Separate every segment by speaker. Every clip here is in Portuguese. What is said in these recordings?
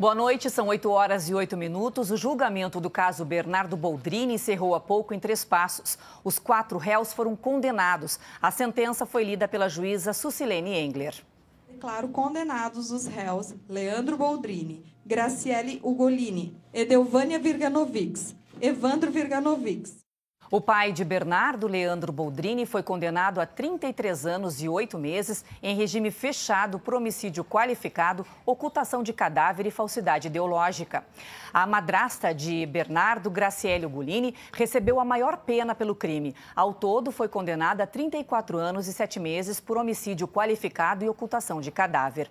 Speaker 1: Boa noite, são 8 horas e 8 minutos. O julgamento do caso Bernardo Boldrini encerrou há pouco em três passos. Os quatro réus foram condenados. A sentença foi lida pela juíza Sucilene Engler. Declaro condenados os réus Leandro Boldrini, Graciele Ugolini, Edelvânia Virganovics, Evandro Virganovics. O pai de Bernardo, Leandro Boldrini, foi condenado a 33 anos e 8 meses em regime fechado por homicídio qualificado, ocultação de cadáver e falsidade ideológica. A madrasta de Bernardo, Graciele Gulini, recebeu a maior pena pelo crime. Ao todo, foi condenada a 34 anos e 7 meses por homicídio qualificado e ocultação de cadáver.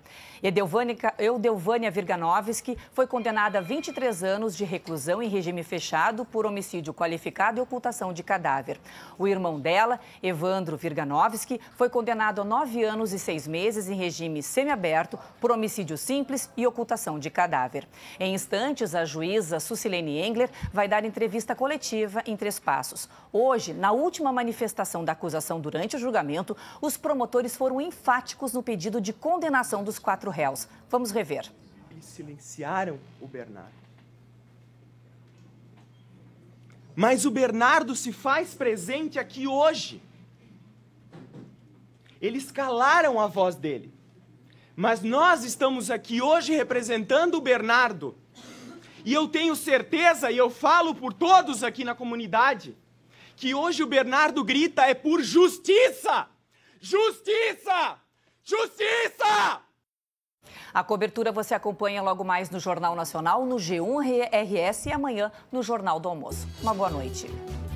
Speaker 1: Eudelvânia Virganovski foi condenada a 23 anos de reclusão em regime fechado por homicídio qualificado e ocultação de cadáver. O irmão dela, Evandro Virganovski, foi condenado a nove anos e seis meses em regime semiaberto por homicídio simples e ocultação de cadáver. Em instantes, a juíza Susilene Engler vai dar entrevista coletiva em Três Passos. Hoje, na última manifestação da acusação durante o julgamento, os promotores foram enfáticos no pedido de condenação dos quatro réus. Vamos rever.
Speaker 2: silenciaram o Bernardo. Mas o Bernardo se faz presente aqui hoje. Eles calaram a voz dele. Mas nós estamos aqui hoje representando o Bernardo. E eu tenho certeza, e eu falo por todos aqui na comunidade, que hoje o Bernardo grita é por justiça! Justiça! Justiça!
Speaker 1: A cobertura você acompanha logo mais no Jornal Nacional, no G1 RS e amanhã no Jornal do Almoço. Uma boa noite.